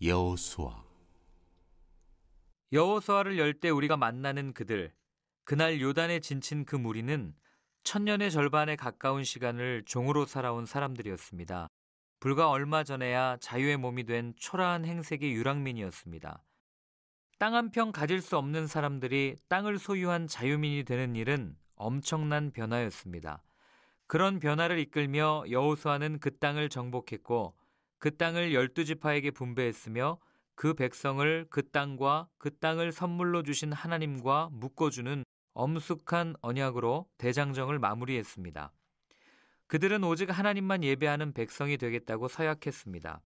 여호수아 여호수아를 열 때 우리가 만나는 그들 그날 요단에 진친 그 무리는 천년의 절반에 가까운 시간을 종으로 살아온 사람들이었습니다. 불과 얼마 전에야 자유의 몸이 된 초라한 행색의 유랑민이었습니다. 땅 한 평 가질 수 없는 사람들이 땅을 소유한 자유민이 되는 일은 엄청난 변화였습니다. 그런 변화를 이끌며 여호수아는 그 땅을 정복했고 그 땅을 열두 지파에게 분배했으며 그 백성을 그 땅과 그 땅을 선물로 주신 하나님과 묶어주는 엄숙한 언약으로 대장정을 마무리했습니다. 그들은 오직 하나님만 예배하는 백성이 되겠다고 서약했습니다.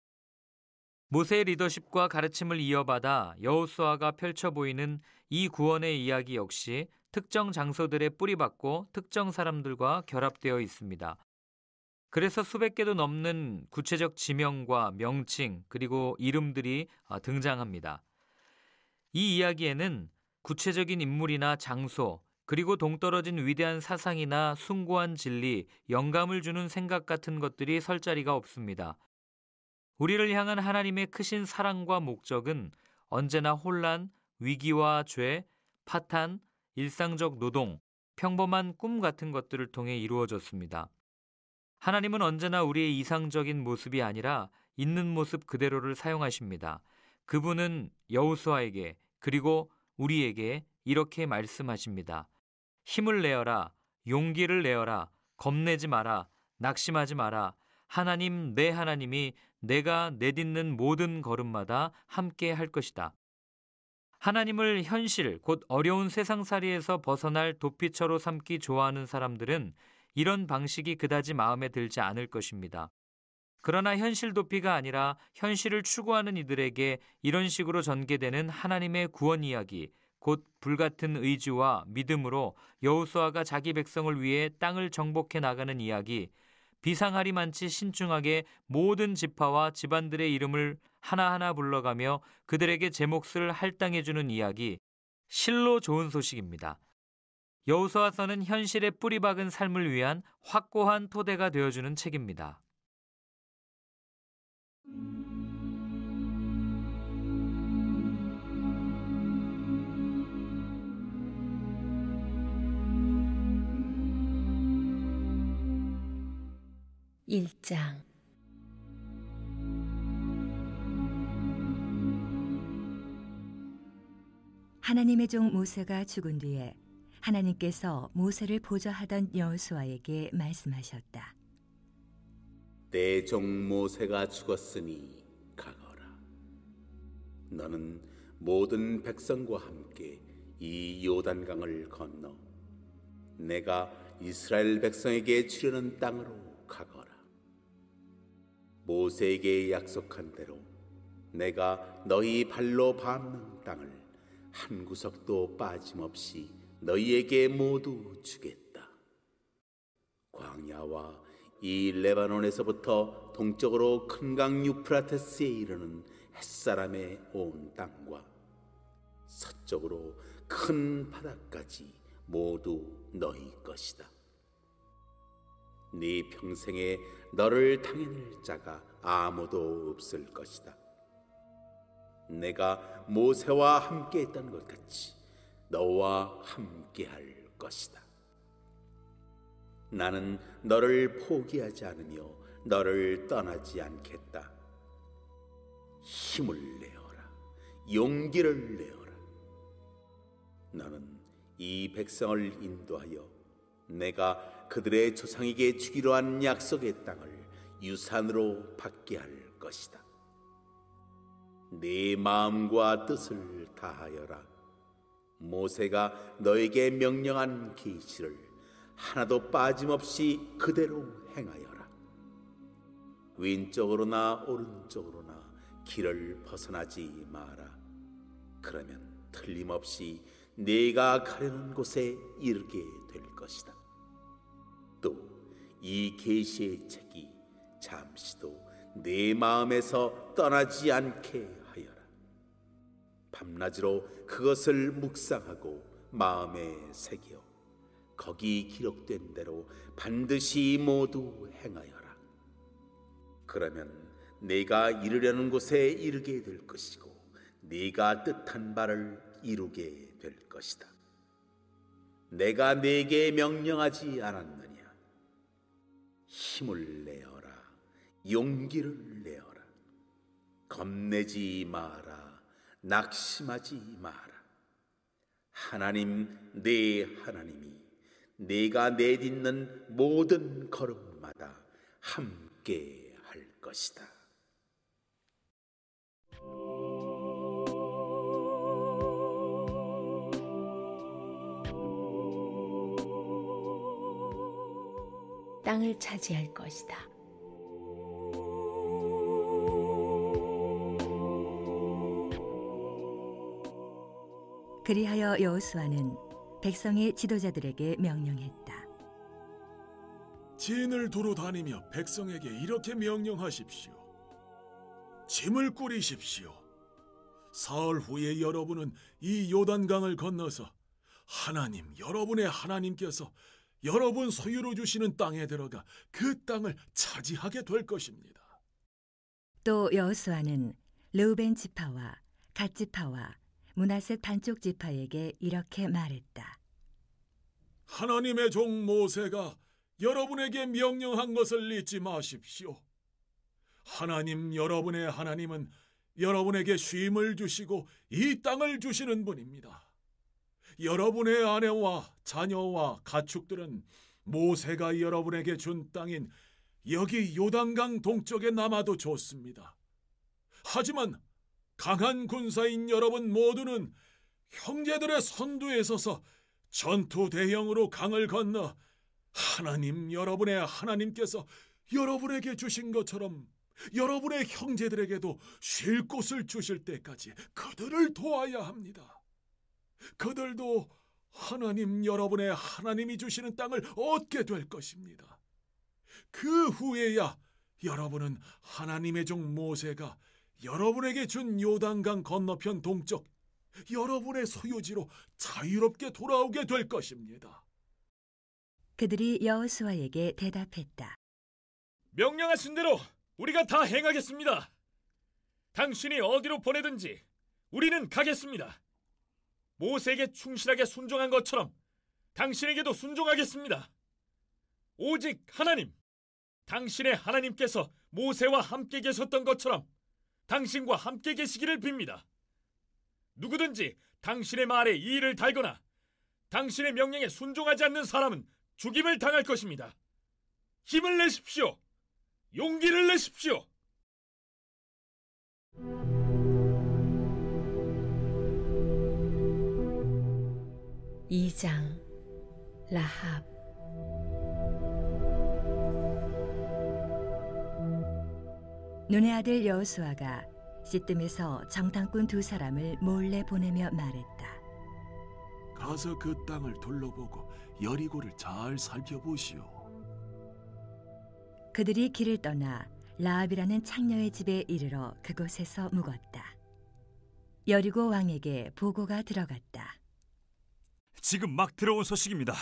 모세의 리더십과 가르침을 이어받아 여호수아가 펼쳐 보이는 이 구원의 이야기 역시 특정 장소들에 뿌리박고 특정 사람들과 결합되어 있습니다. 그래서 수백 개도 넘는 구체적 지명과 명칭 그리고 이름들이 어, 등장합니다. 이 이야기에는 구체적인 인물이나 장소 그리고 동떨어진 위대한 사상이나 숭고한 진리, 영감을 주는 생각 같은 것들이 설 자리가 없습니다. 우리를 향한 하나님의 크신 사랑과 목적은 언제나 혼란, 위기와 죄, 파탄, 일상적 노동, 평범한 꿈 같은 것들을 통해 이루어졌습니다. 하나님은 언제나 우리의 이상적인 모습이 아니라 있는 모습 그대로를 사용하십니다. 그분은 여우수아에게 그리고 우리에게 이렇게 말씀하십니다. 힘을 내어라, 용기를 내어라, 겁내지 마라, 낙심하지 마라. 하나님 내 하나님이 내가 내딛는 모든 걸음마다 함께 할 것이다. 하나님을 현실 곧 어려운 세상살이에서 벗어날 도피처로 삼기 좋아하는 사람들은 이런 방식이 그다지 마음에 들지 않을 것입니다. 그러나 현실 도피가 아니라 현실을 추구하는 이들에게 이런 식으로 전개되는 하나님의 구원 이야기, 곧 불같은 의지와 믿음으로 여호수아가 자기 백성을 위해 땅을 정복해 나가는 이야기, 비상하리만치 신중하게 모든 지파와 집안들의 이름을 하나하나 불러가며 그들에게 제 몫을 할당해주는 이야기, 실로 좋은 소식입니다. 여호수아서는 현실에 뿌리박은 삶을 위한 확고한 토대가 되어주는 책입니다. 일장 하나님의 종 모세가 죽은 뒤에 하나님께서 모세를 보좌하던 여호수아에게 말씀하셨다. 내 종 모세가 죽었으니 가거라. 너는 모든 백성과 함께 이 요단강을 건너 내가 이스라엘 백성에게 주려는 땅으로 가거라. 모세에게 약속한 대로 내가 너희 발로 밟는 땅을 한 구석도 빠짐없이 너희에게 모두 주겠다. 광야와 이 레바논에서부터 동쪽으로 큰 강 유프라테스에 이르는 햇사람의 온 땅과 서쪽으로 큰 바다까지 모두 너희 것이다. 네 평생에 너를 당해낼 자가 아무도 없을 것이다. 내가 모세와 함께 했던 것 같이 너와 함께 할 것이다. 나는 너를 포기하지 않으며 너를 떠나지 않겠다. 힘을 내어라. 용기를 내어라. 너는 이 백성을 인도하여 내가 그들의 조상에게 주기로 한 약속의 땅을 유산으로 받게 할 것이다. 네 마음과 뜻을 다하여라. 모세가 너에게 명령한 계시를 하나도 빠짐없이 그대로 행하여라. 왼쪽으로나 오른쪽으로나 길을 벗어나지 마라. 그러면 틀림없이 네가 가려는 곳에 이르게 될 것이다. 또 이 계시의 책이 잠시도 네 마음에서 떠나지 않게 밤낮으로 그것을 묵상하고 마음에 새겨 거기 기록된 대로 반드시 모두 행하여라. 그러면 내가 이르려는 곳에 이르게 될 것이고 네가 뜻한 바를 이루게 될 것이다. 내가 네게 명령하지 않았느냐? 힘을 내어라. 용기를 내어라. 겁내지 마라. 낙심하지 마라. 하나님, 내 하나님이 내가 내딛는 모든 걸음마다 함께 할 것이다. 땅을 차지할 것이다. 그리하여 여호수아는 백성의 지도자들에게 명령했다. 진을 두루 다니며 백성에게 이렇게 명령하십시오. 짐을 꾸리십시오. 사흘 후에 여러분은 이 요단강을 건너서 하나님, 여러분의 하나님께서 여러분 소유로 주시는 땅에 들어가 그 땅을 차지하게 될 것입니다. 또 여호수아는 르우벤 지파와 갓 지파와 문하셋 반쪽 지파에게 이렇게 말했다. 하나님의 종 모세가 여러분에게 명령한 것을 잊지 마십시오. 하나님 여러분의 하나님은 여러분에게 쉼을 주시고 이 땅을 주시는 분입니다. 여러분의 아내와 자녀와 가축들은 모세가 여러분에게 준 땅인 여기 요단강 동쪽에 남아도 좋습니다. 하지만 강한 군사인 여러분 모두는 형제들의 선두에 서서 전투 대형으로 강을 건너 하나님 여러분의 하나님께서 여러분에게 주신 것처럼 여러분의 형제들에게도 쉴 곳을 주실 때까지 그들을 도와야 합니다. 그들도 하나님 여러분의 하나님이 주시는 땅을 얻게 될 것입니다. 그 후에야 여러분은 하나님의 종 모세가 여러분에게 준 요단강 건너편 동쪽, 여러분의 소유지로 자유롭게 돌아오게 될 것입니다. 그들이 여호수아에게 대답했다. 명령하신 대로 우리가 다 행하겠습니다. 당신이 어디로 보내든지 우리는 가겠습니다. 모세에게 충실하게 순종한 것처럼 당신에게도 순종하겠습니다. 오직 하나님, 당신의 하나님께서 모세와 함께 계셨던 것처럼 당신과 함께 계시기를 빕니다. 누구든지 당신의 말에 이의를 달거나 당신의 명령에 순종하지 않는 사람은 죽임을 당할 것입니다. 힘을 내십시오. 용기를 내십시오. 이장 라합 눈의 아들 여호수아가 시뜸에서 정탐꾼 두 사람을 몰래 보내며 말했다. 가서 그 땅을 둘러보고 여리고를 잘 살펴보시오. 그들이 길을 떠나 라합이라는 창녀의 집에 이르러 그곳에서 묵었다. 여리고 왕에게 보고가 들어갔다. 지금 막 들어온 소식입니다.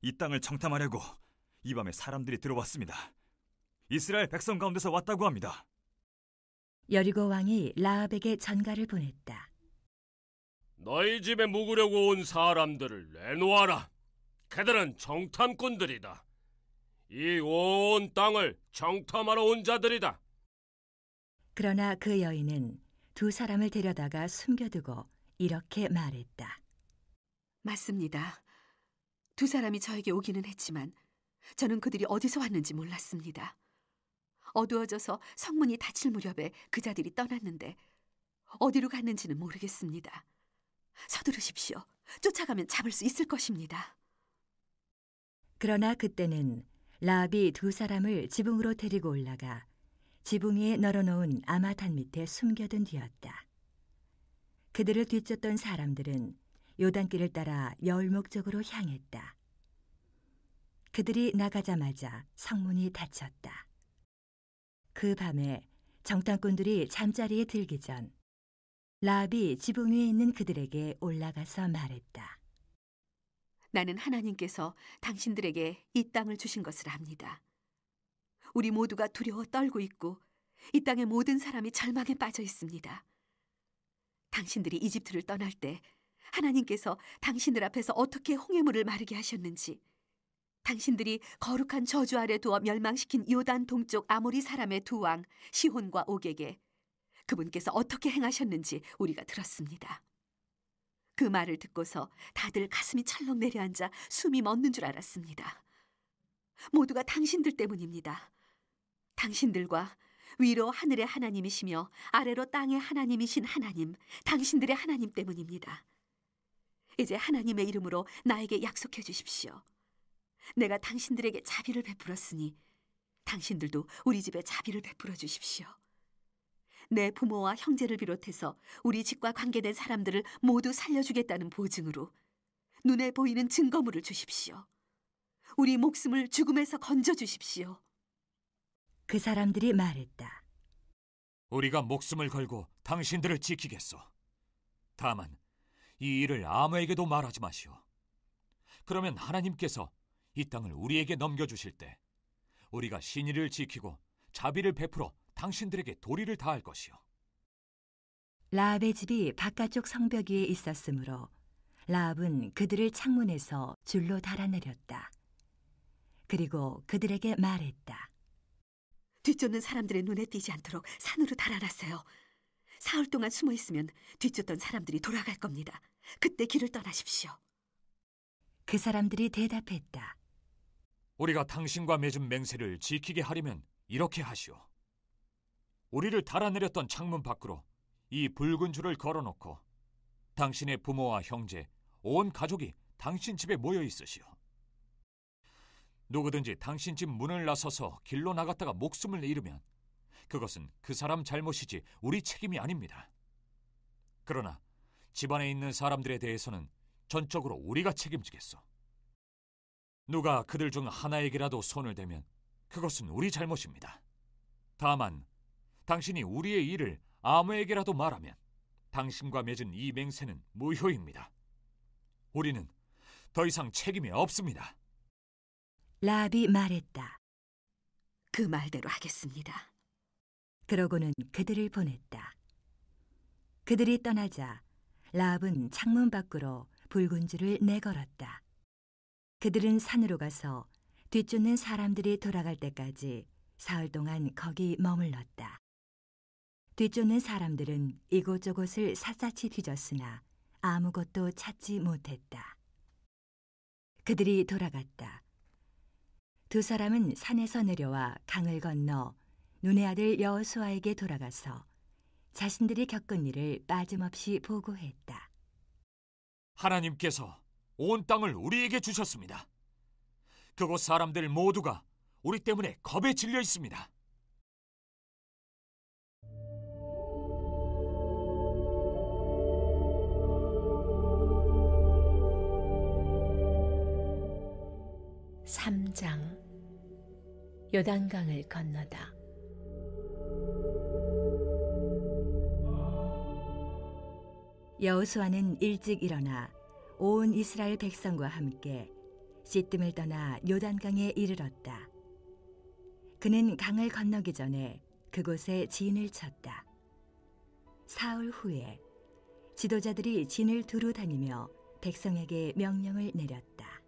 이 땅을 정탐하려고 이 밤에 사람들이 들어왔습니다. 이스라엘 백성 가운데서 왔다고 합니다. 여리고 왕이 라합에게 전가를 보냈다. 너희 집에 묵으려고 온 사람들을 내놓아라. 그들은 정탐꾼들이다. 이 온 땅을 정탐하러 온 자들이다. 그러나 그 여인은 두 사람을 데려다가 숨겨두고 이렇게 말했다. 맞습니다. 두 사람이 저에게 오기는 했지만 저는 그들이 어디서 왔는지 몰랐습니다. 어두워져서 성문이 닫힐 무렵에 그자들이 떠났는데 어디로 갔는지는 모르겠습니다. 서두르십시오. 쫓아가면 잡을 수 있을 것입니다. 그러나 그때는 라합이 두 사람을 지붕으로 데리고 올라가 지붕 위에 널어놓은 아마단 밑에 숨겨둔 뒤였다. 그들을 뒤쫓던 사람들은 요단길을 따라 열목 쪽으로 향했다. 그들이 나가자마자 성문이 닫혔다. 그 밤에 정탐꾼들이 잠자리에 들기 전 라합이 지붕 위에 있는 그들에게 올라가서 말했다. 나는 하나님께서 당신들에게 이 땅을 주신 것을 압니다. 우리 모두가 두려워 떨고 있고 이 땅의 모든 사람이 절망에 빠져 있습니다. 당신들이 이집트를 떠날 때 하나님께서 당신들 앞에서 어떻게 홍해물을 마르게 하셨는지 당신들이 거룩한 저주 아래 두어 멸망시킨 요단 동쪽 아모리 사람의 두 왕 시혼과 옥에게 그분께서 어떻게 행하셨는지 우리가 들었습니다. 그 말을 듣고서 다들 가슴이 철렁 내려앉아 숨이 멎는 줄 알았습니다. 모두가 당신들 때문입니다. 당신들과 위로 하늘의 하나님이시며 아래로 땅의 하나님이신 하나님, 당신들의 하나님 때문입니다. 이제 하나님의 이름으로 나에게 약속해 주십시오. 내가 당신들에게 자비를 베풀었으니 당신들도 우리 집에 자비를 베풀어 주십시오. 내 부모와 형제를 비롯해서 우리 집과 관계된 사람들을 모두 살려주겠다는 보증으로 눈에 보이는 증거물을 주십시오. 우리 목숨을 죽음에서 건져 주십시오. 그 사람들이 말했다. 우리가 목숨을 걸고 당신들을 지키겠소. 다만 이 일을 아무에게도 말하지 마시오. 그러면 하나님께서 이 땅을 우리에게 넘겨주실 때 우리가 신의를 지키고 자비를 베풀어 당신들에게 도리를 다할 것이요. 라합의 집이 바깥쪽 성벽 위에 있었으므로 라합은 그들을 창문에서 줄로 달아내렸다. 그리고 그들에게 말했다. 뒤쫓는 사람들의 눈에 띄지 않도록 산으로 달아났어요. 사흘 동안 숨어 있으면 뒤쫓던 사람들이 돌아갈 겁니다. 그때 길을 떠나십시오. 그 사람들이 대답했다. 우리가 당신과 맺은 맹세를 지키게 하려면 이렇게 하시오. 우리를 달아내렸던 창문 밖으로 이 붉은 줄을 걸어놓고 당신의 부모와 형제, 온 가족이 당신 집에 모여 있으시오. 누구든지 당신 집 문을 나서서 길로 나갔다가 목숨을 잃으면 그것은 그 사람 잘못이지 우리 책임이 아닙니다. 그러나 집안에 있는 사람들에 대해서는 전적으로 우리가 책임지겠소. 누가 그들 중 하나에게라도 손을 대면 그것은 우리 잘못입니다. 다만 당신이 우리의 일을 아무에게라도 말하면 당신과 맺은 이 맹세는 무효입니다. 우리는 더 이상 책임이 없습니다. 라비 말했다. 그 말대로 하겠습니다. 그러고는 그들을 보냈다. 그들이 떠나자 라합은 창문 밖으로 붉은 줄을 내걸었다. 그들은 산으로 가서 뒤쫓는 사람들이 돌아갈 때까지 사흘 동안 거기 머물렀다. 뒤쫓는 사람들은 이곳저곳을 샅샅이 뒤졌으나 아무것도 찾지 못했다. 그들이 돌아갔다. 두 사람은 산에서 내려와 강을 건너 눈의 아들 여호수아에게 돌아가서 자신들이 겪은 일을 빠짐없이 보고했다. 하나님께서 온 땅을 우리에게 주셨습니다. 그곳 사람들 모두가 우리 때문에 겁에 질려 있습니다. 3장 요단강을 건너다 여호수아는 일찍 일어나 온 이스라엘 백성과 함께 시뜸을 떠나 요단강에 이르렀다. 그는 강을 건너기 전에 그곳에 진을 쳤다. 사흘 후에 지도자들이 진을 두루 다니며 백성에게 명령을 내렸다.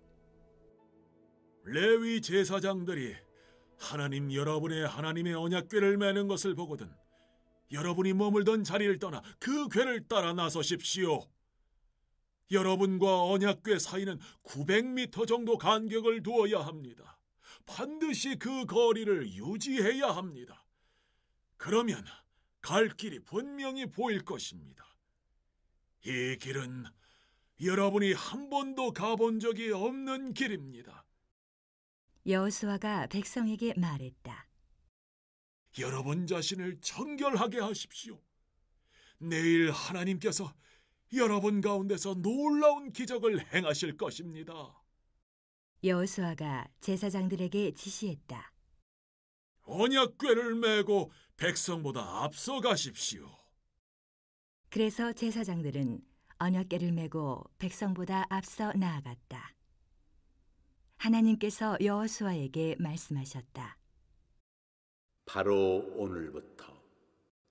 레위 제사장들이 하나님 여러분의 하나님의 언약궤를 매는 것을 보거든 여러분이 머물던 자리를 떠나 그 궤를 따라 나서십시오. 여러분과 언약궤 사이는 900m 정도 간격을 두어야 합니다. 반드시 그 거리를 유지해야 합니다. 그러면 갈 길이 분명히 보일 것입니다. 이 길은 여러분이 한 번도 가본 적이 없는 길입니다. 여호수아가 백성에게 말했다. 여러분 자신을 청결하게 하십시오. 내일 하나님께서 여러분 가운데서 놀라운 기적을 행하실 것입니다. 여호수아가 제사장들에게 지시했다. 언약궤를 메고 백성보다 앞서가십시오. 그래서 제사장들은 언약궤를 메고 백성보다 앞서 나아갔다. 하나님께서 여호수아에게 말씀하셨다. 바로 오늘부터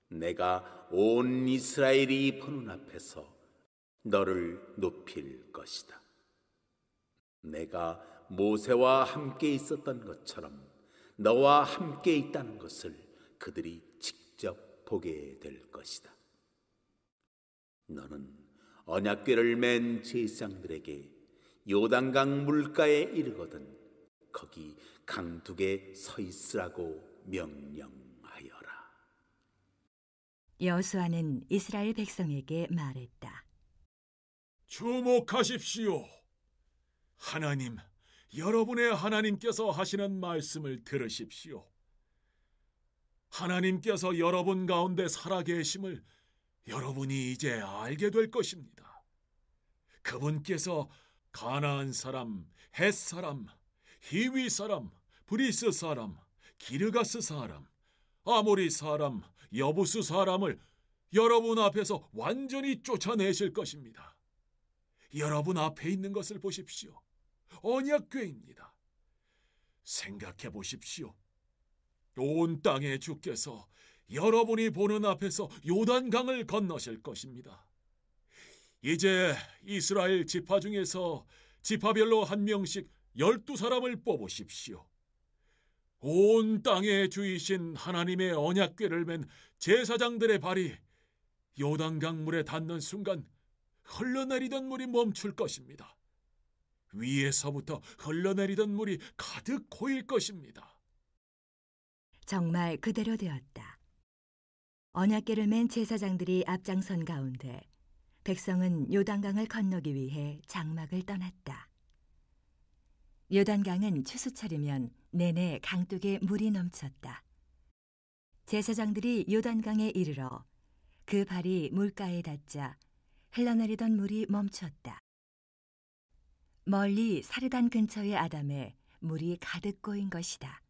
내가 온 이스라엘이 보는 앞에서 너를 높일 것이다. 내가 모세와 함께 있었던 것처럼 너와 함께 있다는 것을 그들이 직접 보게 될 것이다. 너는 언약궤를 맨 제사장들에게 요단강 물가에 이르거든 거기 강둑에 서 있으라고 명령하여라. 여수아는 이스라엘 백성에게 말했다. 주목하십시오. 하나님, 여러분의 하나님께서 하시는 말씀을 들으십시오. 하나님께서 여러분 가운데 살아계심을 여러분이 이제 알게 될 것입니다. 그분께서 가나안 사람, 헷 사람, 히위 사람, 브리스 사람, 기르가스 사람, 아모리 사람, 여부스 사람을 여러분 앞에서 완전히 쫓아내실 것입니다. 여러분 앞에 있는 것을 보십시오. 언약궤입니다. 생각해 보십시오. 온 땅의 주께서 여러분이 보는 앞에서 요단강을 건너실 것입니다. 이제 이스라엘 지파 중에서 지파별로 한 명씩 열두 사람을 뽑으십시오. 온 땅의 주이신 하나님의 언약궤를 맨 제사장들의 발이 요단강 물에 닿는 순간 흘러내리던 물이 멈출 것입니다. 위에서부터 흘러내리던 물이 가득 고일 것입니다. 정말 그대로 되었다. 언약계를 맨 제사장들이 앞장선 가운데 백성은 요단강을 건너기 위해 장막을 떠났다. 요단강은 추수철이면 내내 강둑에 물이 넘쳤다. 제사장들이 요단강에 이르러 그 발이 물가에 닿자 흘러내리던 물이 멈췄다. 멀리 사르단 근처의 아담에 물이 가득 꼬인 것이다.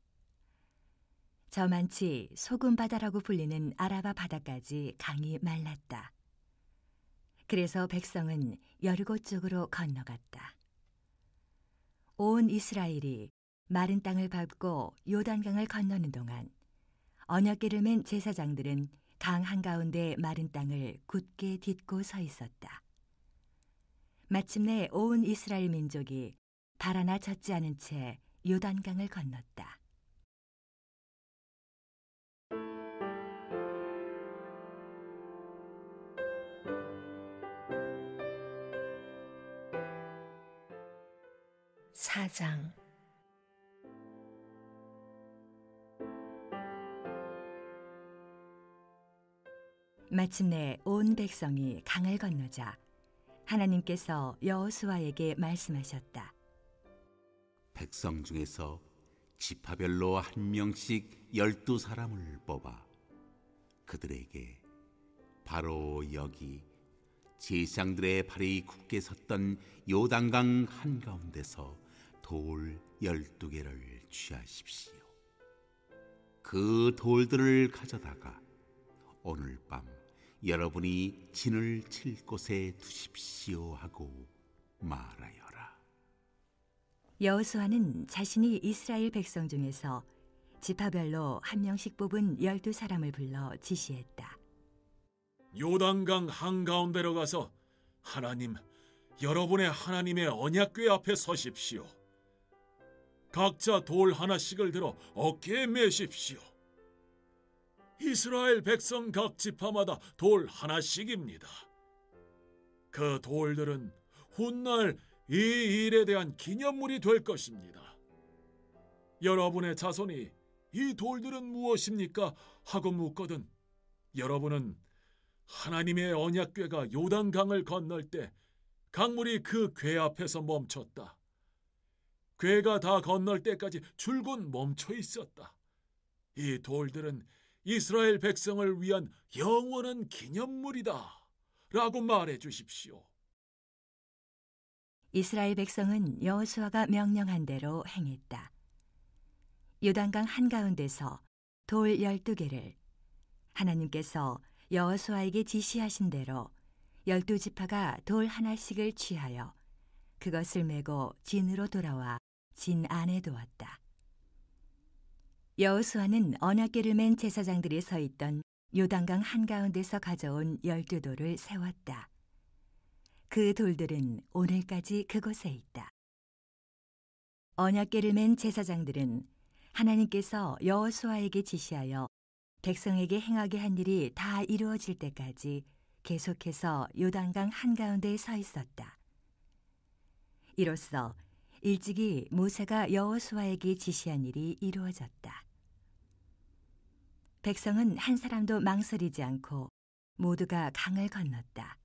저만치 소금바다라고 불리는 아라바 바다까지 강이 말랐다. 그래서 백성은 여리고 쪽으로 건너갔다. 온 이스라엘이 마른 땅을 밟고 요단강을 건너는 동안 언약기를 맨 제사장들은 강 한가운데 마른 땅을 굳게 딛고 서 있었다. 마침내 온 이스라엘 민족이 발 하나 젖지 않은 채 요단강을 건넜다. 사장 마침내 온 백성이 강을 건너자 하나님께서 여호수아에게 말씀하셨다. 백성 중에서 지파별로 한 명씩 열두 사람을 뽑아 그들에게 바로 여기 제상들의 발이 굳게 섰던 요단강 한가운데서 돌 열두 개를 취하십시오. 그 돌들을 가져다가 오늘 밤 여러분이 진을 칠 곳에 두십시오 하고 말하여라. 여호수아는 자신이 이스라엘 백성 중에서 지파별로 한 명씩 뽑은 열두 사람을 불러 지시했다. 요단강 한가운데로 가서 하나님, 여러분의 하나님의 언약궤 앞에 서십시오. 각자 돌 하나씩을 들어 어깨에 매십시오. 이스라엘 백성 각 지파마다 돌 하나씩입니다. 그 돌들은 훗날 이 일에 대한 기념물이 될 것입니다. 여러분의 자손이 이 돌들은 무엇입니까? 하고 묻거든 여러분은 하나님의 언약궤가 요단강을 건널 때 강물이 그 궤 앞에서 멈췄다. 궤가 다 건널 때까지 줄곧 멈춰 있었다. 이 돌들은 이스라엘 백성을 위한 영원한 기념물이다. 라고 말해 주십시오. 이스라엘 백성은 여호수아가 명령한 대로 행했다. 요단강 한가운데서 돌 12개를 하나님께서 여호수아에게 지시하신 대로 열두 지파가 돌 하나씩을 취하여 그것을 메고 진으로 돌아와 진 안에 두었다. 여호수아는 언약계를맨 제사장들이 서 있던 요단강 한가운데서 가져온 열두 돌을 세웠다. 그 돌들은 오늘까지 그곳에 있다. 언약계를맨 제사장들은 하나님께서 여호수아에게 지시하여 백성에게 행하게 한 일이 다 이루어질 때까지 계속해서 요단강 한가운데에 서 있었다. 이로써 일찍이 모세가 여호수아에게 지시한 일이 이루어졌다. 백성은 한 사람도 망설이지 않고 모두가 강을 건넜다.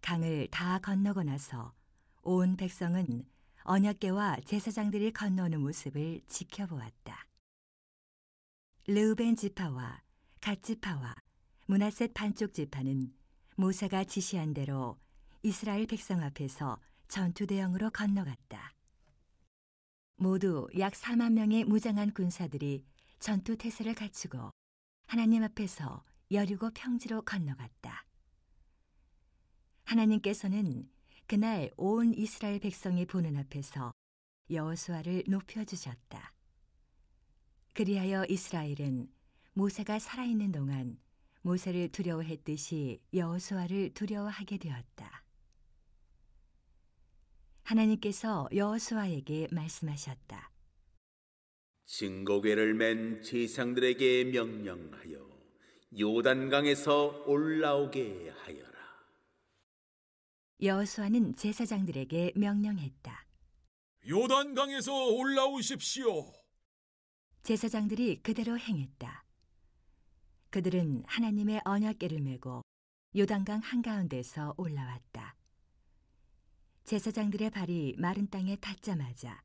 강을 다 건너고 나서 온 백성은 언약계와 제사장들이 건너는 모습을 지켜보았다. 르우벤 지파와 갓 지파와 문하셋 반쪽 지파는 모세가 지시한 대로 이스라엘 백성 앞에서 전투 대형으로 건너갔다. 모두 약 4만 명의 무장한 군사들이 전투 태세를 갖추고 하나님 앞에서 여리고 평지로 건너갔다. 하나님께서는 그날 온 이스라엘 백성이 보는 앞에서 여호수아를 높여 주셨다. 그리하여 이스라엘은 모세가 살아있는 동안 모세를 두려워했듯이 여호수아를 두려워하게 되었다. 하나님께서 여호수아에게 말씀하셨다. 증거궤를 맨 제상들에게 명령하여 요단강에서 올라오게 하여라. 여호수아는 제사장들에게 명령했다. 요단강에서 올라오십시오. 제사장들이 그대로 행했다. 그들은 하나님의 언약궤를 메고 요단강 한가운데서 올라왔다. 제사장들의 발이 마른 땅에 닿자마자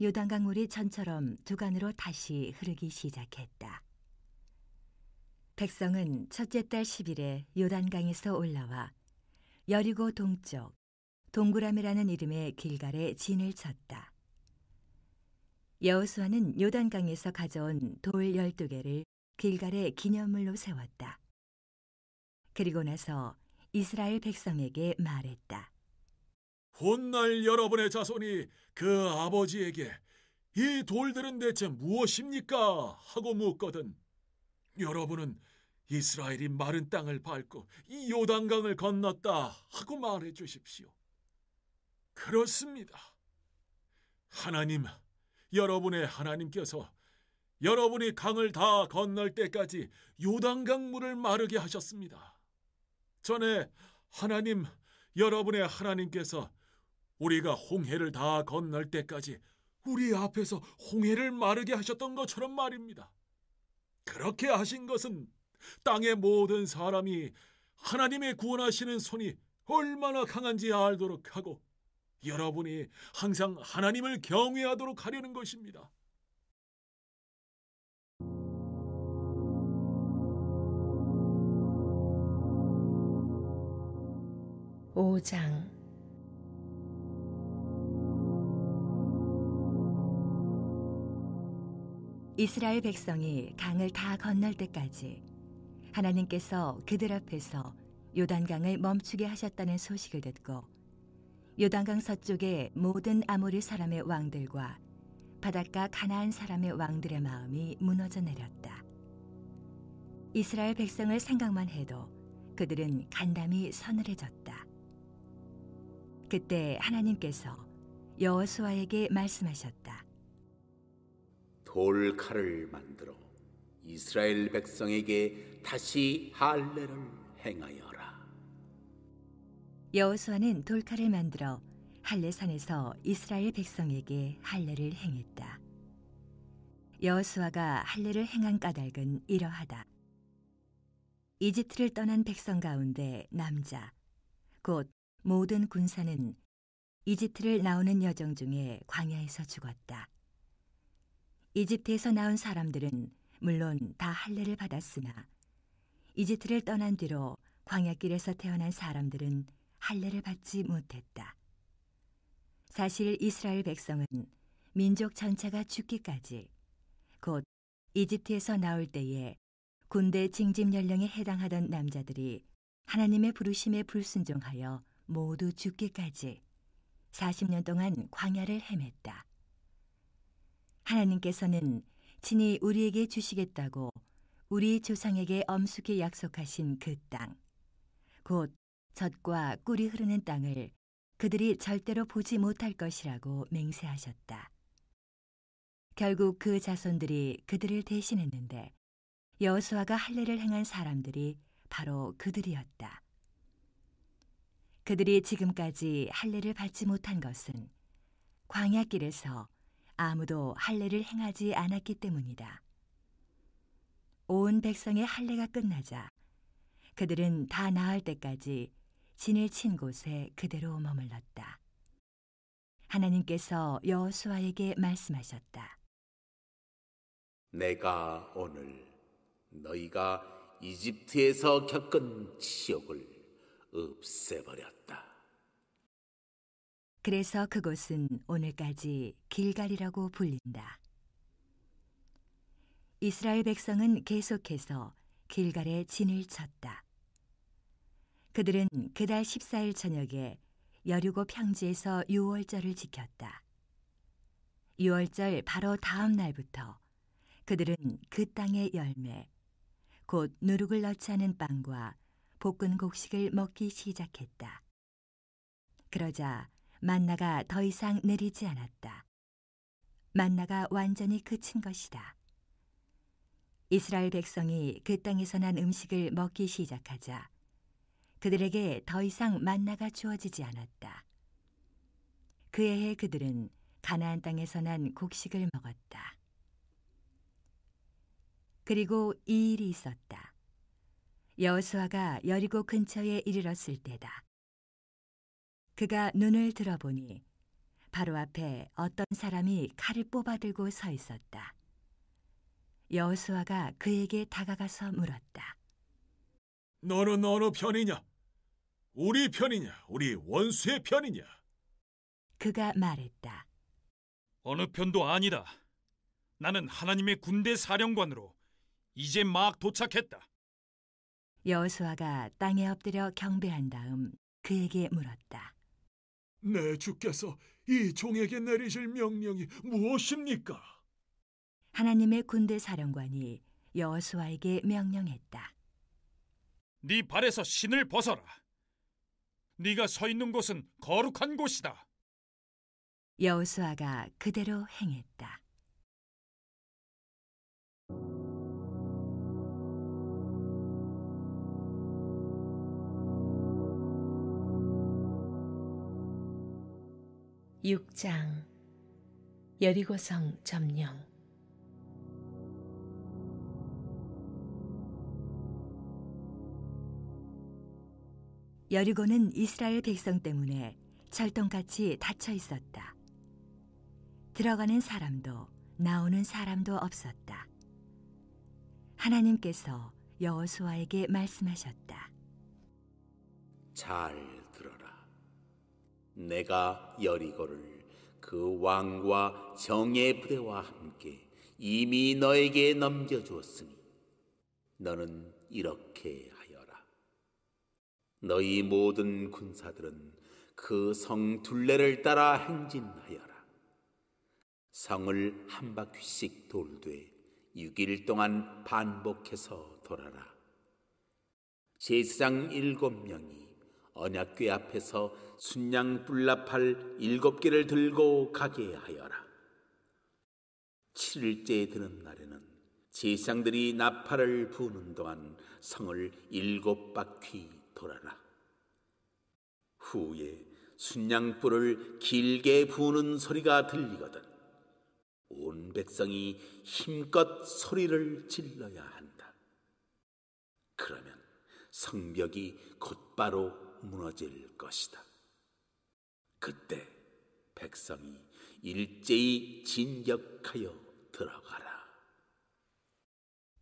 요단강 물이 천처럼 두간으로 다시 흐르기 시작했다. 백성은 첫째 달 10일에 요단강에서 올라와 여리고 동쪽 동구람이라는 이름의 길갈에 진을 쳤다. 여호수아는 요단강에서 가져온 돌 12개를 길갈의 기념물로 세웠다. 그리고 나서 이스라엘 백성에게 말했다. 곧날 여러분의 자손이 그 아버지에게 이 돌들은 대체 무엇입니까? 하고 묻거든. 여러분은 이스라엘이 마른 땅을 밟고 이 요단강을 건넜다 하고 말해 주십시오. 그렇습니다. 하나님, 여러분의 하나님께서 여러분이 강을 다 건널 때까지 요단강 물을 마르게 하셨습니다. 전에 하나님, 여러분의 하나님께서 우리가 홍해를 다 건널 때까지 우리 앞에서 홍해를 마르게 하셨던 것처럼 말입니다. 그렇게 하신 것은 땅의 모든 사람이 하나님의 구원하시는 손이 얼마나 강한지 알도록 하고 여러분이 항상 하나님을 경외하도록 하려는 것입니다. 5장 이스라엘 백성이 강을 다 건널 때까지 하나님께서 그들 앞에서 요단강을 멈추게 하셨다는 소식을 듣고 요단강 서쪽의 모든 아모리 사람의 왕들과 바닷가 가나안 사람의 왕들의 마음이 무너져 내렸다. 이스라엘 백성을 생각만 해도 그들은 간담이 서늘해졌다. 그때 하나님께서 여호수아에게 말씀하셨다. 돌칼을 만들어 이스라엘 백성에게 다시 할례를 행하여라. 여호수아는 돌칼을 만들어 할례산에서 이스라엘 백성에게 할례를 행했다. 여호수아가 할례를 행한 까닭은 이러하다. 이집트를 떠난 백성 가운데 남자 곧 모든 군사는 이집트를 나오는 여정 중에 광야에서 죽었다. 이집트에서 나온 사람들은 물론 다 할례를 받았으나 이집트를 떠난 뒤로 광야길에서 태어난 사람들은 할례를 받지 못했다. 사실 이스라엘 백성은 민족 전체가 죽기까지 곧 이집트에서 나올 때에 군대 징집 연령에 해당하던 남자들이 하나님의 부르심에 불순종하여 모두 죽기까지 40년 동안 광야를 헤맸다. 하나님께서는 친히 우리에게 주시겠다고 우리 조상에게 엄숙히 약속하신 그 땅, 곧 젖과 꿀이 흐르는 땅을 그들이 절대로 보지 못할 것이라고 맹세하셨다. 결국 그 자손들이 그들을 대신했는데 여수아가 할례를 행한 사람들이 바로 그들이었다. 그들이 지금까지 할례를 받지 못한 것은 광야길에서 아무도 할례를 행하지 않았기 때문이다. 온 백성의 할례가 끝나자 그들은 다 나을 때까지 진을 친 곳에 그대로 머물렀다. 하나님께서 여호수아에게 말씀하셨다. 내가 오늘 너희가 이집트에서 겪은 치욕을 없애버렸다. 그래서 그곳은 오늘까지 길갈이라고 불린다. 이스라엘 백성은 계속해서 길갈에 진을 쳤다. 그들은 그달 14일 저녁에 여류고 평지에서 유월절을 지켰다. 유월절 바로 다음 날부터 그들은 그 땅의 열매, 곧 누룩을 넣지 않은 빵과 볶은 곡식을 먹기 시작했다. 그러자 만나가 더 이상 내리지 않았다. 만나가 완전히 그친 것이다. 이스라엘 백성이 그 땅에서 난 음식을 먹기 시작하자 그들에게 더 이상 만나가 주어지지 않았다. 그해 에 그들은 가나안 땅에서 난 곡식을 먹었다. 그리고 이 일이 있었다. 여수아가 여리고 근처에 이르렀을 때다. 그가 눈을 들어보니 바로 앞에 어떤 사람이 칼을 뽑아들고 서 있었다. 여호수아가 그에게 다가가서 물었다. 너는 어느 편이냐? 우리 편이냐? 우리 원수의 편이냐? 그가 말했다. 어느 편도 아니다. 나는 하나님의 군대 사령관으로 이제 막 도착했다. 여호수아가 땅에 엎드려 경배한 다음 그에게 물었다. 내 네, 주께서 이 종에게 내리실 명령이 무엇입니까? 하나님의 군대 사령관이 여호수아에게 명령했다. 네 발에서 신을 벗어라. 네가 서 있는 곳은 거룩한 곳이다. 여호수아가 그대로 행했다. 6장 여리고성 점령 여리고는 이스라엘 백성 때문에 철통같이 닫혀 있었다. 들어가는 사람도 나오는 사람도 없었다. 하나님께서 여호수아에게 말씀하셨다. 잘 내가 여리고를 그 왕과 정의 부대와 함께 이미 너에게 넘겨 주었으니 너는 이렇게 하여라. 너희 모든 군사들은 그 성 둘레를 따라 행진하여라. 성을 한 바퀴씩 돌되 6일 동안 반복해서 돌아라. 제사장 일곱 명이 언약궤 앞에서 순양 뿔나팔 일곱 개를 들고 가게 하여라. 7일째 드는 날에는 제상들이 나팔을 부는 동안 성을 일곱 바퀴 돌아라. 후에 순양뿔을 길게 부는 소리가 들리거든. 온 백성이 힘껏 소리를 질러야 한다. 그러면 성벽이 곧바로 무너질 것이다. 그때 백성이 일제히 진격하여 들어가라.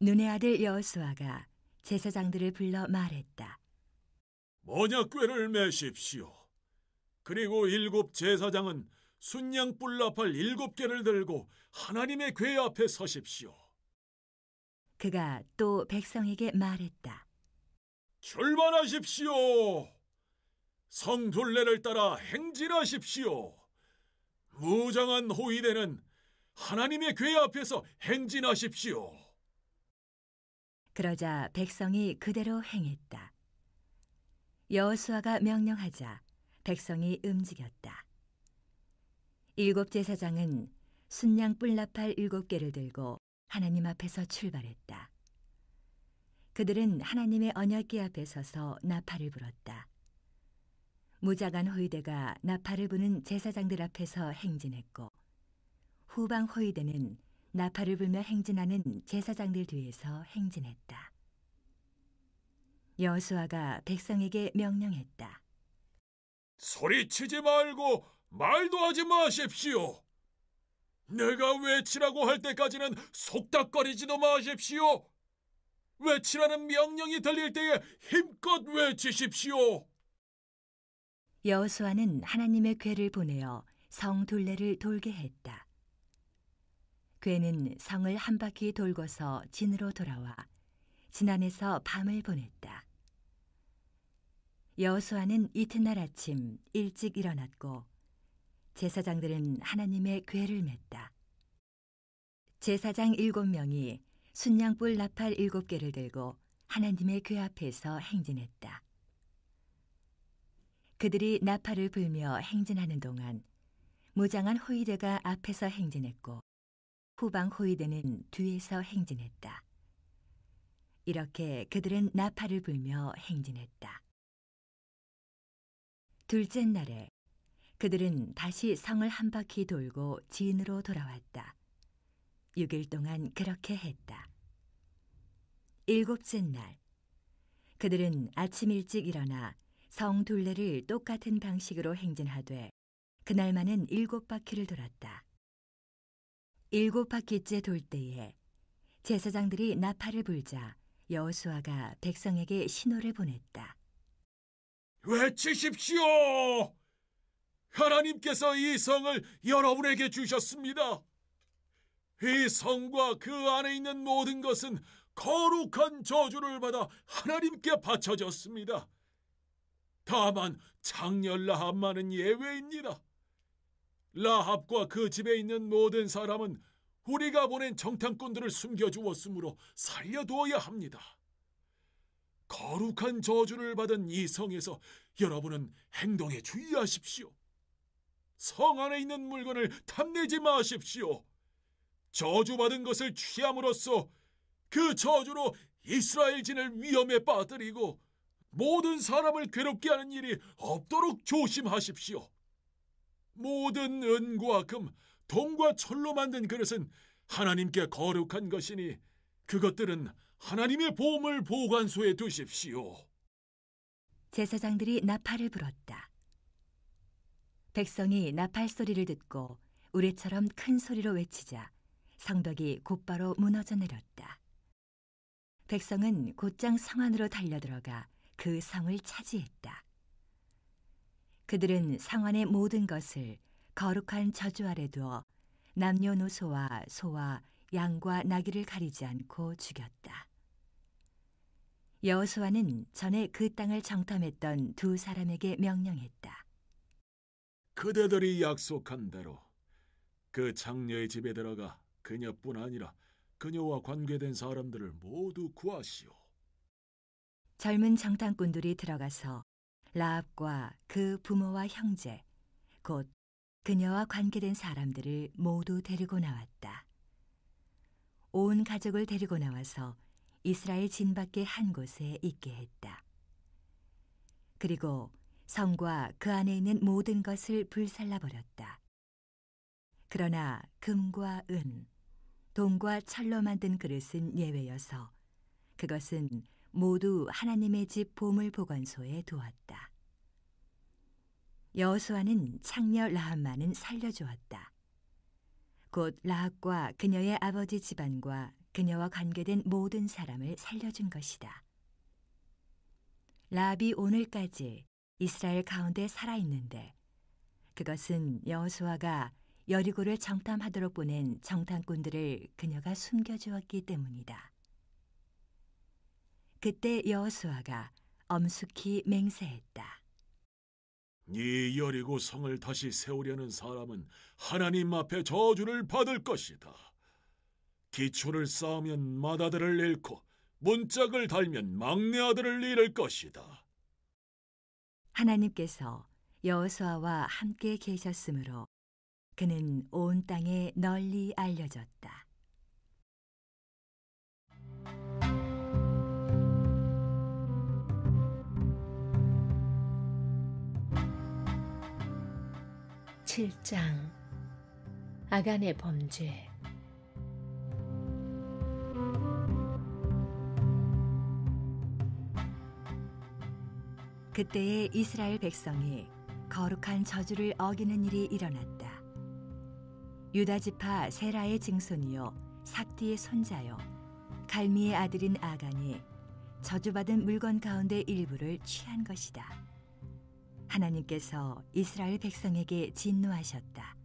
눈의 아들 여수아가 제사장들을 불러 말했다. 언약궤를 매십시오. 그리고 일곱 제사장은 순양 뿔나팔 일곱 개를 들고 하나님의 궤 앞에 서십시오. 그가 또 백성에게 말했다. 출발하십시오. 성둘레를 따라 행진하십시오. 무장한 호위대는 하나님의 괴 앞에서 행진하십시오. 그러자 백성이 그대로 행했다. 여호수아가 명령하자 백성이 움직였다. 일곱 제사장은 순양 뿔나팔 일곱 개를 들고 하나님 앞에서 출발했다. 그들은 하나님의 언약궤 앞에 서서 나팔을 불었다. 무자간 호위대가 나팔을 부는 제사장들 앞에서 행진했고 후방 호위대는 나팔을 불며 행진하는 제사장들 뒤에서 행진했다. 여수아가 백성에게 명령했다. 소리치지 말고 말도 하지 마십시오. 내가 외치라고 할 때까지는 속닥거리지도 마십시오. 외치라는 명령이 들릴 때에 힘껏 외치십시오. 여호수아는 하나님의 괴를 보내어 성 둘레를 돌게 했다. 괴는 성을 한 바퀴 돌고서 진으로 돌아와 진안에서 밤을 보냈다. 여호수아는 이튿날 아침 일찍 일어났고 제사장들은 하나님의 괴를 맸다. 제사장 일곱 명이 순양뿔 나팔 일곱 개를 들고 하나님의 괴 앞에서 행진했다. 그들이 나팔을 불며 행진하는 동안 무장한 호위대가 앞에서 행진했고 후방 호위대는 뒤에서 행진했다. 이렇게 그들은 나팔을 불며 행진했다. 둘째 날에 그들은 다시 성을 한 바퀴 돌고 진으로 돌아왔다. 6일 동안 그렇게 했다. 일곱째 날 그들은 아침 일찍 일어나 성 둘레를 똑같은 방식으로 행진하되 그날만은 일곱 바퀴를 돌았다. 일곱 바퀴째 돌 때에 제사장들이 나팔을 불자 여호수아가 백성에게 신호를 보냈다. 외치십시오! 하나님께서 이 성을 여러분에게 주셨습니다. 이 성과 그 안에 있는 모든 것은 거룩한 저주를 받아 하나님께 바쳐졌습니다. 다만 장녀 라합만은 예외입니다. 라합과 그 집에 있는 모든 사람은 우리가 보낸 정탐꾼들을 숨겨주었으므로 살려두어야 합니다. 거룩한 저주를 받은 이 성에서 여러분은 행동에 주의하십시오. 성 안에 있는 물건을 탐내지 마십시오. 저주받은 것을 취함으로써 그 저주로 이스라엘 진을 위험에 빠뜨리고 모든 사람을 괴롭게 하는 일이 없도록 조심하십시오. 모든 은과 금, 동과 철로 만든 그릇은 하나님께 거룩한 것이니 그것들은 하나님의 보물 보관소에 두십시오. 제사장들이 나팔을 불었다. 백성이 나팔 소리를 듣고 우레처럼 큰 소리로 외치자 성벽이 곧바로 무너져 내렸다. 백성은 곧장 성안으로 달려들어가 그 성을 차지했다. 그들은 상환의 모든 것을 거룩한 저주 아래 두어 남녀노소와 소와 양과 나귀를 가리지 않고 죽였다. 여호수아는 전에 그 땅을 정탐했던 두 사람에게 명령했다. 그대들이 약속한 대로 그 장녀의 집에 들어가 그녀뿐 아니라 그녀와 관계된 사람들을 모두 구하시오. 젊은 장탄꾼들이 들어가서 라합과 그 부모와 형제, 곧 그녀와 관계된 사람들을 모두 데리고 나왔다. 온 가족을 데리고 나와서 이스라엘 진 밖의 한 곳에 있게 했다. 그리고 성과 그 안에 있는 모든 것을 불살라 버렸다. 그러나 금과 은, 동과 철로 만든 그릇은 예외여서 그것은 모두 하나님의 집 보물 보관소에 두었다. 여호수아는 창녀 라합만은 살려주었다. 곧 라합과 그녀의 아버지 집안과 그녀와 관계된 모든 사람을 살려준 것이다. 라합이 오늘까지 이스라엘 가운데 살아 있는데 그것은 여호수아가 여리고를 정탐하도록 보낸 정탐꾼들을 그녀가 숨겨 주었기 때문이다. 그때 여호수아가 엄숙히 맹세했다. 네 여리고 성을 다시 세우려는 사람은 하나님 앞에 저주를 받을 것이다. 기초를 쌓으면 맏아들을 잃고 문짝을 달면 막내 아들을 잃을 것이다. 하나님께서 여호수아와 함께 계셨으므로 그는 온 땅에 널리 알려졌다. 7장 아간의 범죄 그때의 이스라엘 백성이 거룩한 저주를 어기는 일이 일어났다. 유다 지파 세라의 증손이요 삭디의 손자요 갈미의 아들인 아간이 저주받은 물건 가운데 일부를 취한 것이다. 하나님께서 이스라엘 백성에게 진노하셨다.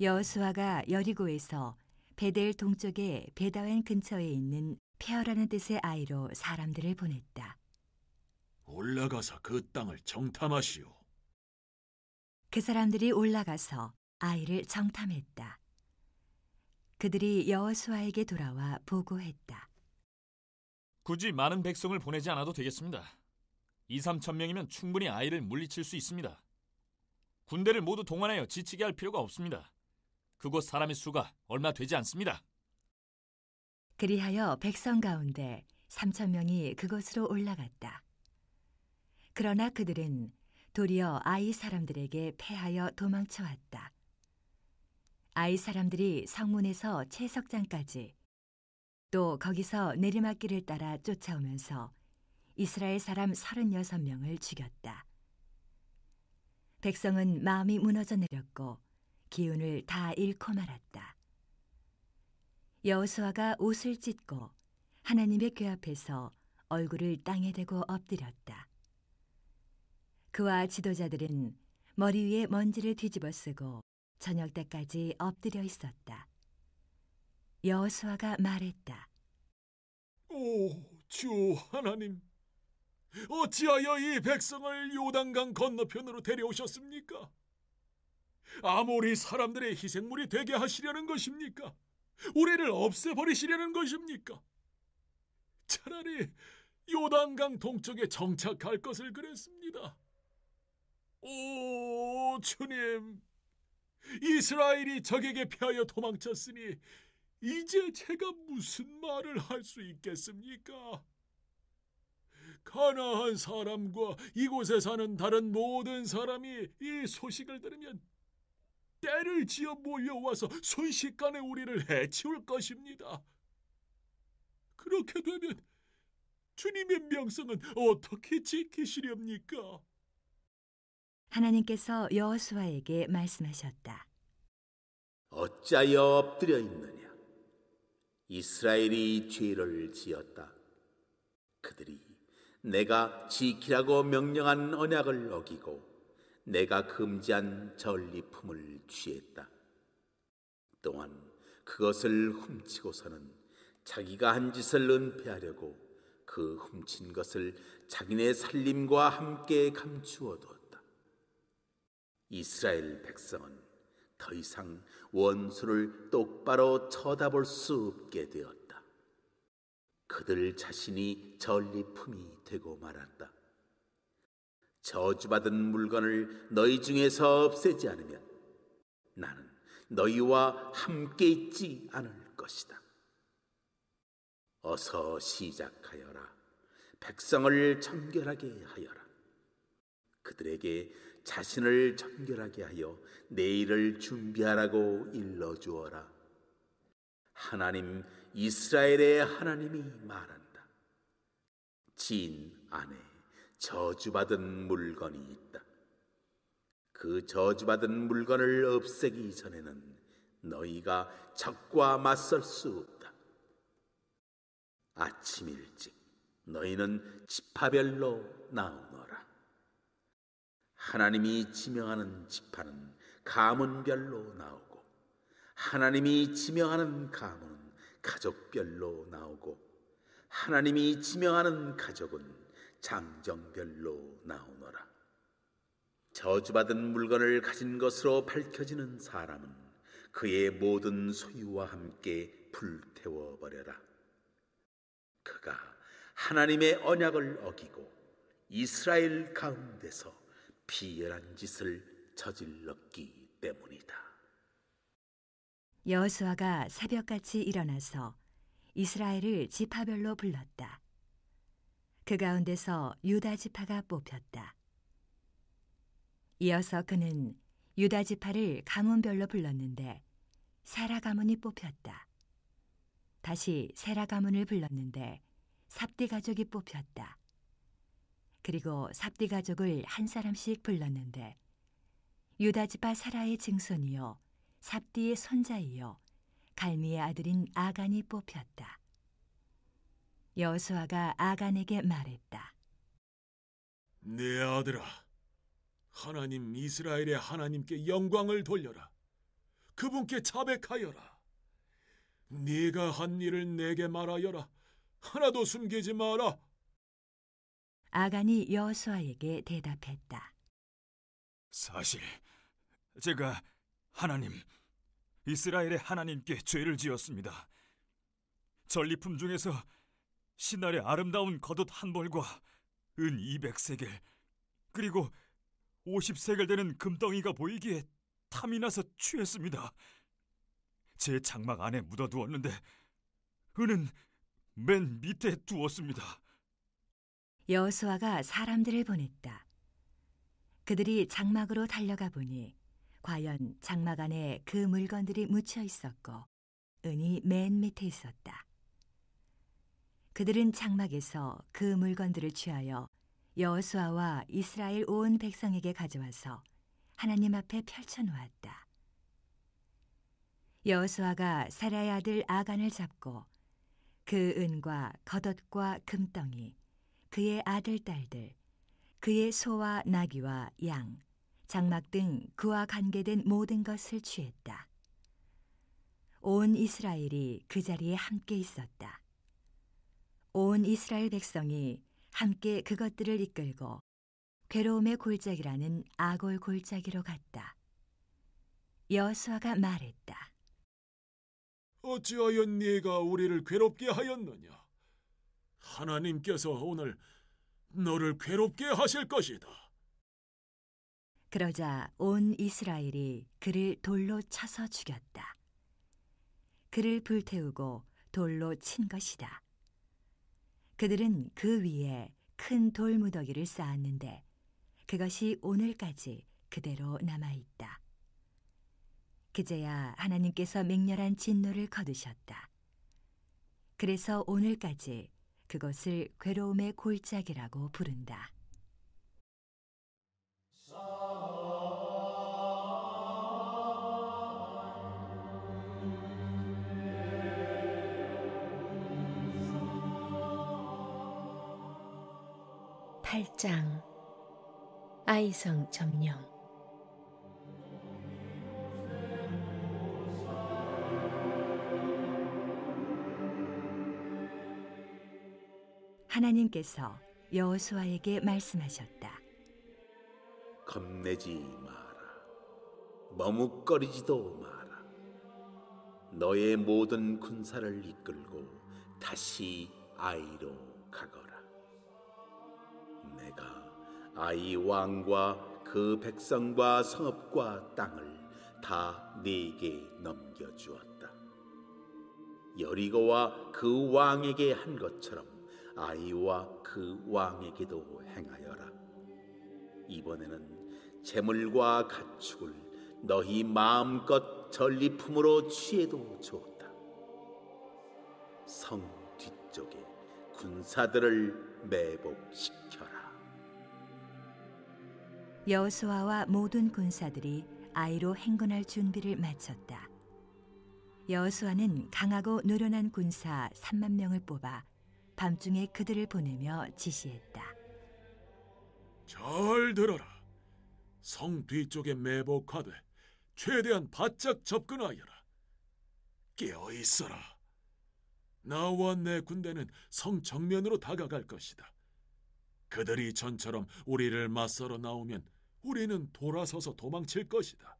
여수아가 여리고에서 베델 동쪽의 베다웬 근처에 있는 페어라는 뜻의 아이로 사람들을 보냈다. 올라가서 그 땅을 정탐하시오. 그 사람들이 올라가서 아이를 정탐했다. 그들이 여호수아에게 돌아와 보고했다. 굳이 많은 백성을 보내지 않아도 되겠습니다. 2, 3천 명이면 충분히 아이를 물리칠 수 있습니다. 군대를 모두 동원하여 지치게 할 필요가 없습니다. 그곳 사람의 수가 얼마 되지 않습니다. 그리하여 백성 가운데 3천 명이 그곳으로 올라갔다. 그러나 그들은 도리어 아이 사람들에게 패하여 도망쳐 왔다. 아이 사람들이 성문에서 채석장까지 또 거기서 내리막길을 따라 쫓아오면서 이스라엘 사람 36명을 죽였다. 백성은 마음이 무너져 내렸고 기운을 다 잃고 말았다. 여호수아가 옷을 찢고 하나님의 궤 앞에서 얼굴을 땅에 대고 엎드렸다. 그와 지도자들은 머리 위에 먼지를 뒤집어 쓰고 저녁 때까지 엎드려 있었다. 여호수아가 말했다. 오, 주 하나님, 어찌하여 이 백성을 요단강 건너편으로 데려오셨습니까? 아무리 사람들의 희생물이 되게 하시려는 것입니까? 우리를 없애버리시려는 것입니까? 차라리 요단강 동쪽에 정착할 것을 그랬습니다. 오, 주님! 이스라엘이 적에게 피하여 도망쳤으니 이제 제가 무슨 말을 할 수 있겠습니까? 가나한 사람과 이곳에 사는 다른 모든 사람이 이 소식을 들으면 때를 지어 몰려와서 순식간에 우리를 해치울 것입니다. 그렇게 되면 주님의 명성은 어떻게 지키시렵니까? 하나님께서 여호수아에게 말씀하셨다. 어찌여 엎드려 있느냐? 이스라엘이 죄를 지었다. 그들이 내가 지키라고 명령한 언약을 어기고 내가 금지한 전리품을 취했다. 또한 그것을 훔치고서는 자기가 한 짓을 은폐하려고 그 훔친 것을 자기네 살림과 함께 감추어 두었다. 이스라엘 백성은 더 이상 원수를 똑바로 쳐다볼 수 없게 되었다. 그들 자신이 전리품이 되고 말았다. 저주받은 물건을 너희 중에서 없애지 않으면 나는 너희와 함께 있지 않을 것이다. 어서 시작하여라. 백성을 정결하게 하여라. 그들에게 자신을 정결하게 하여 내일을 준비하라고 일러 주어라. 하나님 이스라엘의 하나님이 말한다. 진 안에 저주받은 물건이 있다. 그 저주받은 물건을 없애기 전에는 너희가 적과 맞설 수 없다. 아침 일찍 너희는 지파별로 나누어라. 하나님이 지명하는 지파는 가문별로 나오고 하나님이 지명하는 가문 가족별로 나오고 하나님이 지명하는 가족은 장정별로 나오너라 저주받은 물건을 가진 것으로 밝혀지는 사람은 그의 모든 소유와 함께 불태워 버려라. 그가 하나님의 언약을 어기고 이스라엘 가운데서 비열한 짓을 저질렀기 때문이다. 여수아가 새벽같이 일어나서 이스라엘을 지파별로 불렀다. 그 가운데서 유다 지파가 뽑혔다. 이어서 그는 유다 지파를 가문별로 불렀는데 세라 가문이 뽑혔다. 다시 세라 가문을 불렀는데 삽디 가족이 뽑혔다. 그리고 삽디 가족을 한 사람씩 불렀는데 유다 지파 사라의 증손이요 삽디의 손자이요 갈미의 아들인 아간이 뽑혔다. 여수아가 아간에게 말했다. 내 네 아들아, 하나님 이스라엘의 하나님께 영광을 돌려라. 그분께 자백하여라. 네가 한 일을 내게 말하여라. 하나도 숨기지 마라. 아간이 여수아에게 대답했다. 사실 제가 하나님, 이스라엘의 하나님께 죄를 지었습니다. 전리품 중에서 신날의 아름다운 겉옷 한 벌과 은 200세겔, 그리고 50세겔 되는 금덩이가 보이기에 탐이 나서 취했습니다. 제 장막 안에 묻어두었는데 은은 맨 밑에 두었습니다. 여호수아가 사람들을 보냈다. 그들이 장막으로 달려가 보니 과연 장막 안에 그 물건들이 묻혀 있었고 은이 맨 밑에 있었다. 그들은 장막에서 그 물건들을 취하여 여호수아와 이스라엘 온 백성에게 가져와서 하나님 앞에 펼쳐 놓았다. 여호수아가 사라의 아들 아간을 잡고 그 은과 겉옷과 금덩이 그의 아들 딸들 그의 소와 나귀와 양 장막 등 그와 관계된 모든 것을 취했다. 온 이스라엘이 그 자리에 함께 있었다. 온 이스라엘 백성이 함께 그것들을 이끌고 괴로움의 골짜기라는 아골 골짜기로 갔다. 여수아가 말했다. 어찌하여 네가 우리를 괴롭게 하였느냐? 하나님께서 오늘 너를 괴롭게 하실 것이다. 그러자 온 이스라엘이 그를 돌로 쳐서 죽였다. 그를 불태우고 돌로 친 것이다. 그들은 그 위에 큰 돌무더기를 쌓았는데 그것이 오늘까지 그대로 남아있다. 그제야 하나님께서 맹렬한 진노를 거두셨다. 그래서 오늘까지 그것을 괴로움의 골짜기라고 부른다. 8장 아이성 점령 하나님께서 여호수아에게 말씀하셨다. 겁내지 마라. 머뭇거리지도 마라. 너의 모든 군사를 이끌고 다시 아이로 가거라. 내가 아이 왕과 그 백성과 성읍과 땅을 다 네게 넘겨주었다. 여리고와 그 왕에게 한 것처럼 아이와 그 왕에게도 행하여라. 이번에는 재물과 가축을 너희 마음껏 전리품으로 취해도 좋다. 성 뒤쪽에 군사들을 매복시켜라. 여호수아와 모든 군사들이 아이로 행군할 준비를 마쳤다. 여호수아는 강하고 노련한 군사 3만 명을 뽑아 밤중에 그들을 보내며 지시했다. 잘 들어라. 성 뒤쪽에 매복하되 최대한 바짝 접근하여라. 깨어 있어라. 나와 내 군대는 성 정면으로 다가갈 것이다. 그들이 전처럼 우리를 맞서러 나오면 우리는 돌아서서 도망칠 것이다.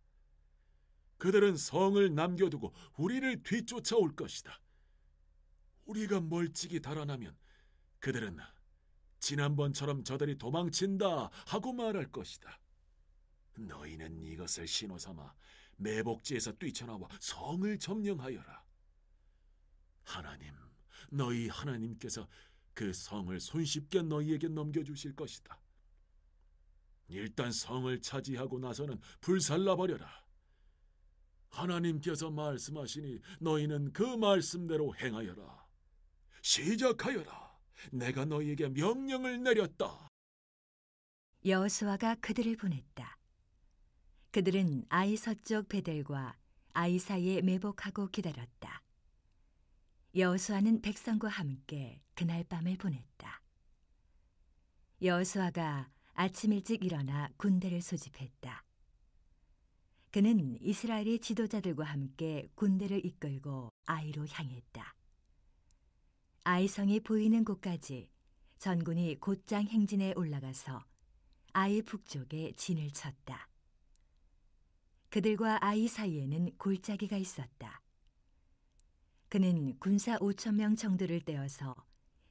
그들은 성을 남겨두고 우리를 뒤쫓아올 것이다. 우리가 멀찍이 달아나면 그들은 지난번처럼 저들이 도망친다 하고 말할 것이다. 너희는 이것을 신호 삼아 매복지에서 뛰쳐나와 성을 점령하여라. 하나님, 너희 하나님께서 그 성을 손쉽게 너희에게 넘겨주실 것이다. 일단 성을 차지하고 나서는 불살라 버려라. 하나님께서 말씀하시니 너희는 그 말씀대로 행하여라. 시작하여라. 내가 너희에게 명령을 내렸다. 여호수아가 그들을 보냈다. 그들은 아이 서쪽 베델과 아이 사이에 매복하고 기다렸다. 여호수아는 백성과 함께 그날 밤을 보냈다. 여호수아가 아침 일찍 일어나 군대를 소집했다. 그는 이스라엘의 지도자들과 함께 군대를 이끌고 아이로 향했다. 아이성이 보이는 곳까지 전군이 곧장 행진에 올라가서 아이 북쪽에 진을 쳤다. 그들과 아이 사이에는 골짜기가 있었다. 그는 군사 5천 명 정도를 떼어서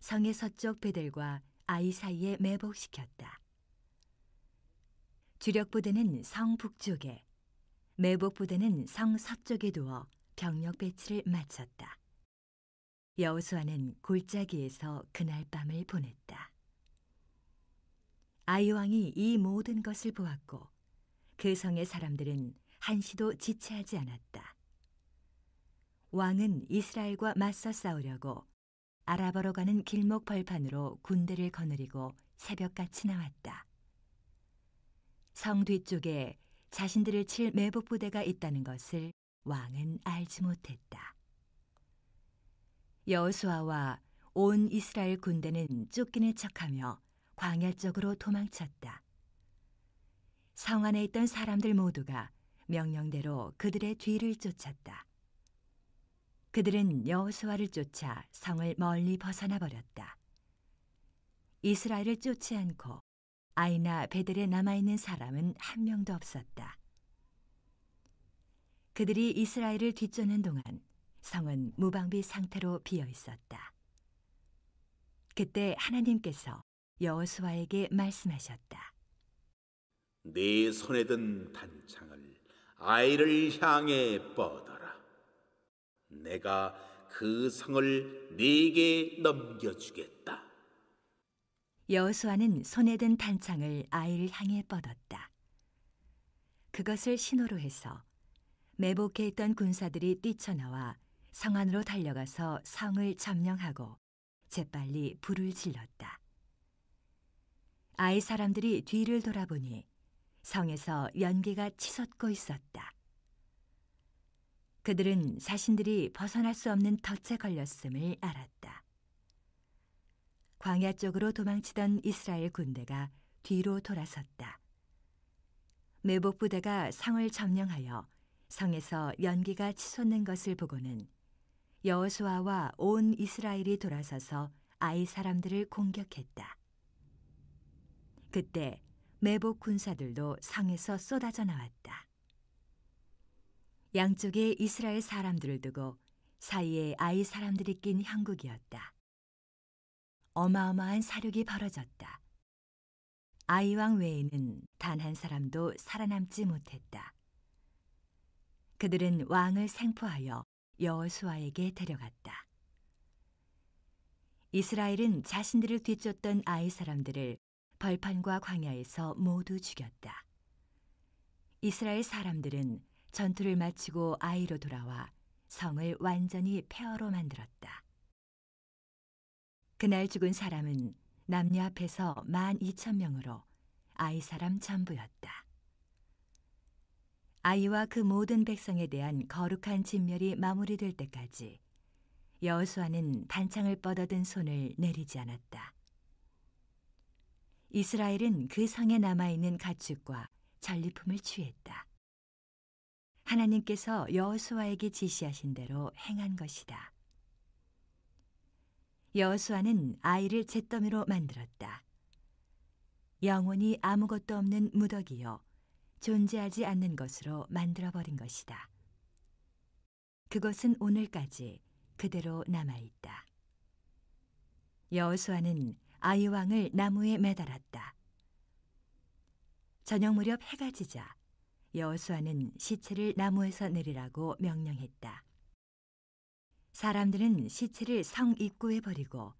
성의 서쪽 배들과 아이 사이에 매복시켰다. 주력 부대는 성 북쪽에, 매복 부대는 성 서쪽에 두어 병력 배치를 마쳤다. 여호수아는 골짜기에서 그날 밤을 보냈다. 아이왕이 이 모든 것을 보았고 그 성의 사람들은 한시도 지체하지 않았다. 왕은 이스라엘과 맞서 싸우려고 아랍어로 가는 길목 벌판으로 군대를 거느리고 새벽같이 나왔다. 성 뒤쪽에 자신들을 칠 매복 부대가 있다는 것을 왕은 알지 못했다. 여수아와 온 이스라엘 군대는 쫓기는 척하며 광야 쪽으로 도망쳤다. 성 안에 있던 사람들 모두가 명령대로 그들의 뒤를 쫓았다. 그들은 여호수아를 쫓아 성을 멀리 벗어나 버렸다. 이스라엘을 쫓지 않고 아이나 베델에 남아 있는 사람은 한 명도 없었다. 그들이 이스라엘을 뒤쫓는 동안 성은 무방비 상태로 비어 있었다. 그때 하나님께서 여호수아에게 말씀하셨다. 네 손에 든 단창을 아이를 향해 뻗어라. 내가 그 성을 네게 넘겨주겠다. 여호수아는 손에 든 단창을 아이를 향해 뻗었다. 그것을 신호로 해서 매복해 있던 군사들이 뛰쳐나와 성 안으로 달려가서 성을 점령하고 재빨리 불을 질렀다. 아이 사람들이 뒤를 돌아보니 성에서 연기가 치솟고 있었다. 그들은 자신들이 벗어날 수 없는 덫에 걸렸음을 알았다. 광야 쪽으로 도망치던 이스라엘 군대가 뒤로 돌아섰다. 매복 부대가 성을 점령하여 성에서 연기가 치솟는 것을 보고는 여호수아와 온 이스라엘이 돌아서서 아이 사람들을 공격했다. 그때 매복 군사들도 성에서 쏟아져 나왔다. 양쪽에 이스라엘 사람들을 두고 사이에 아이 사람들이 낀 형국이었다. 어마어마한 사륙이 벌어졌다. 아이왕 외에는 단 한 사람도 살아남지 못했다. 그들은 왕을 생포하여 여호수아에게 데려갔다. 이스라엘은 자신들을 뒤쫓던 아이 사람들을 벌판과 광야에서 모두 죽였다. 이스라엘 사람들은 전투를 마치고 아이로 돌아와 성을 완전히 폐허로 만들었다. 그날 죽은 사람은 남녀 앞에서 만 이천 명으로 아이 사람 전부였다. 아이와 그 모든 백성에 대한 거룩한 진멸이 마무리될 때까지 여호수아는 단창을 뻗어든 손을 내리지 않았다. 이스라엘은 그 성에 남아있는 가축과 전리품을 취했다. 하나님께서 여호수아에게 지시하신 대로 행한 것이다. 여호수아는 아이를 잿더미로 만들었다. 영혼이 아무것도 없는 무더기요 존재하지 않는 것으로 만들어버린 것이다. 그것은 오늘까지 그대로 남아있다. 여호수아는 아이왕을 나무에 매달았다. 저녁 무렵 해가 지자 여호수아는 시체를 나무에서 내리라고 명령했다. 사람들은 시체를 성 입구에 버리고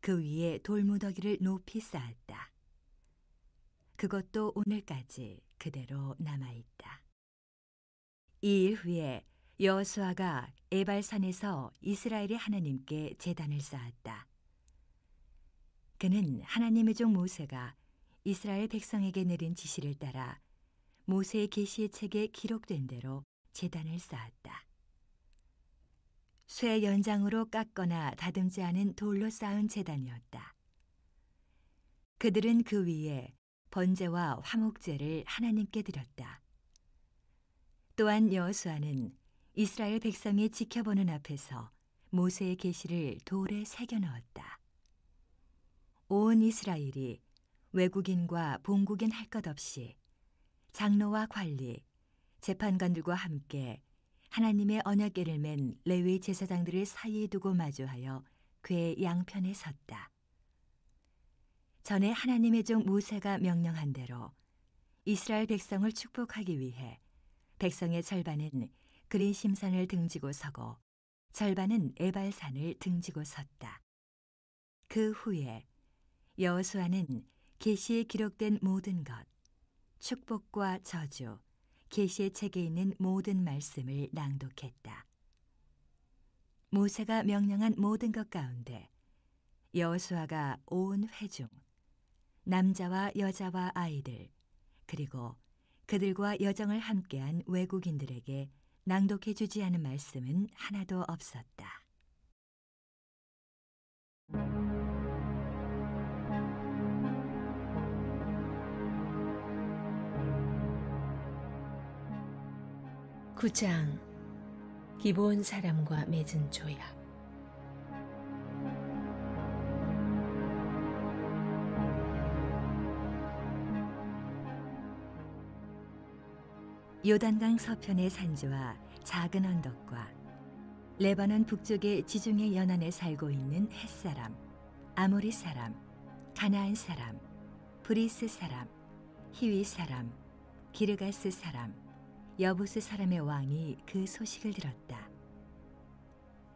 그 위에 돌무더기를 높이 쌓았다. 그것도 오늘까지 그대로 남아있다. 이 일 후에 여수아가 에발산에서 이스라엘의 하나님께 재단을 쌓았다. 그는 하나님의 종 모세가 이스라엘 백성에게 내린 지시를 따라 모세의 계시의 책에 기록된 대로 재단을 쌓았다. 쇠 연장으로 깎거나 다듬지 않은 돌로 쌓은 재단이었다. 그들은 그 위에 번제와 화목제를 하나님께 드렸다. 또한 여수아는 이스라엘 백성이 지켜보는 앞에서 모세의 계시를 돌에 새겨 넣었다. 온 이스라엘이 외국인과 본국인 할 것 없이 장로와 관리, 재판관들과 함께 하나님의 언약궤를 맨 레위 제사장들을 사이에 두고 마주하여 그의 양편에 섰다. 전에 하나님의 종 모세가 명령한 대로 이스라엘 백성을 축복하기 위해 백성의 절반은 그린심산을 등지고 서고 절반은 에발산을 등지고 섰다. 그 후에 여호수아는 계시에 기록된 모든 것, 축복과 저주, 계시의 책에 있는 모든 말씀을 낭독했다. 모세가 명령한 모든 것 가운데 여호수아가 온 회중 남자와 여자와 아이들, 그리고 그들과 여정을 함께한 외국인들에게 낭독해 주지 않은 말씀은 하나도 없었다. 구장 기본 사람과 맺은 조약 요단강 서편의 산지와 작은 언덕과 레바논 북쪽의 지중해 연안에 살고 있는 햇사람, 아모리 사람, 가나안 사람, 브리스 사람, 히위 사람, 기르가스 사람, 여부스 사람의 왕이 그 소식을 들었다.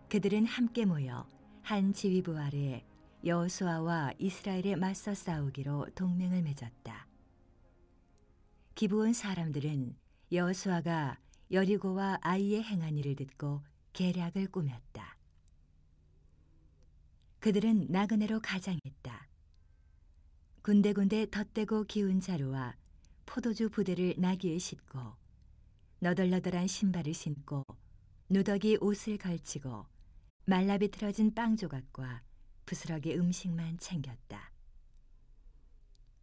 그들은 함께 모여 한 지휘부 아래 여호수아와 이스라엘에 맞서 싸우기로 동맹을 맺었다. 기부온 사람들은 여수아가 여리고와 아이의 행한 일을 듣고 계략을 꾸몄다. 그들은 나그네로 가장했다. 군데군데 덧대고 기운 자루와 포도주 부대를 나귀에 싣고 너덜너덜한 신발을 신고 누더기 옷을 걸치고 말라비틀어진 빵 조각과 부스러기 음식만 챙겼다.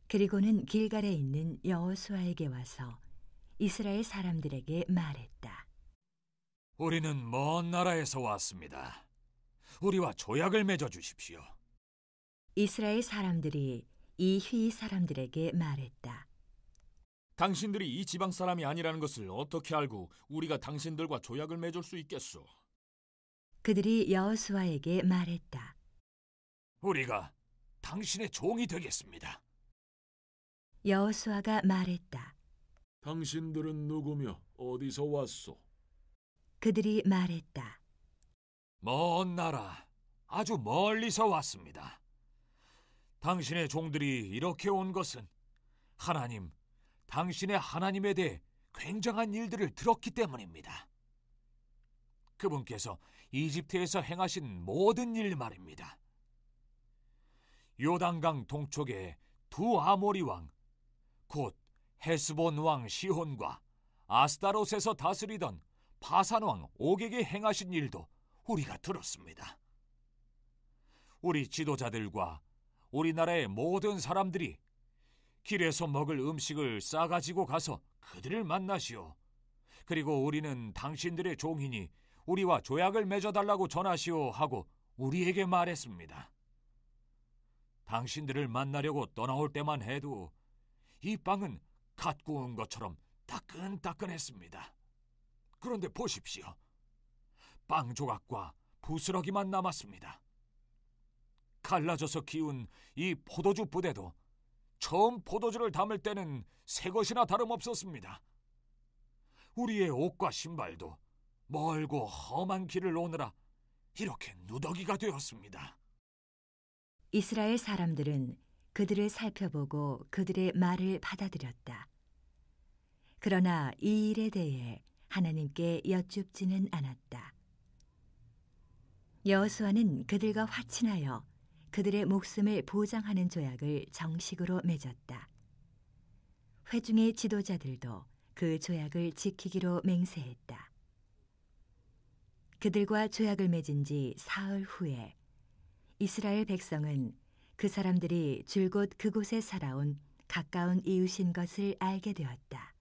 그리고는 길가에 있는 여호수아에게 와서 이스라엘 사람들에게 말했다. 우리는 먼 나라에서 왔습니다. 우리와 조약을 맺어 주십시오. 이스라엘 사람들이 이휘 사람들에게 말했다. 당신들이 이 지방 사람이 아니라는 것을 어떻게 알고 우리가 당신들과 조약을 맺을 수 있겠소? 그들이 여호수아에게 말했다. 우리가 당신의 종이 되겠습니다. 여호수아가 말했다. 당신들은 누구며 어디서 왔소? 그들이 말했다. 먼 나라, 아주 멀리서 왔습니다. 당신의 종들이 이렇게 온 것은 하나님, 당신의 하나님에 대해 굉장한 일들을 들었기 때문입니다. 그분께서 이집트에서 행하신 모든 일 말입니다. 요단강 동쪽에 두 아모리 왕, 곧 헤스본 왕 시혼과 아스타롯에서 다스리던 바산 왕 오객이 행하신 일도 우리가 들었습니다. 우리 지도자들과 우리나라의 모든 사람들이 길에서 먹을 음식을 싸가지고 가서 그들을 만나시오. 그리고 우리는 당신들의 종이니 우리와 조약을 맺어달라고 전하시오 하고 우리에게 말했습니다. 당신들을 만나려고 떠나올 때만 해도 이 빵은 갖고 온 것처럼 따끈따끈했습니다. 그런데 보십시오. 빵 조각과 부스러기만 남았습니다. 갈라져서 기운 이 포도주 부대도 처음 포도주를 담을 때는 새 것이나 다름없었습니다. 우리의 옷과 신발도 멀고 험한 길을 오느라 이렇게 누더기가 되었습니다. 이스라엘 사람들은 그들을 살펴보고 그들의 말을 받아들였다. 그러나 이 일에 대해 하나님께 여쭙지는 않았다. 여호수아는 그들과 화친하여 그들의 목숨을 보장하는 조약을 정식으로 맺었다. 회중의 지도자들도 그 조약을 지키기로 맹세했다. 그들과 조약을 맺은 지 사흘 후에 이스라엘 백성은 그 사람들이 줄곧 그곳에 살아온 가까운 이웃인 것을 알게 되었다.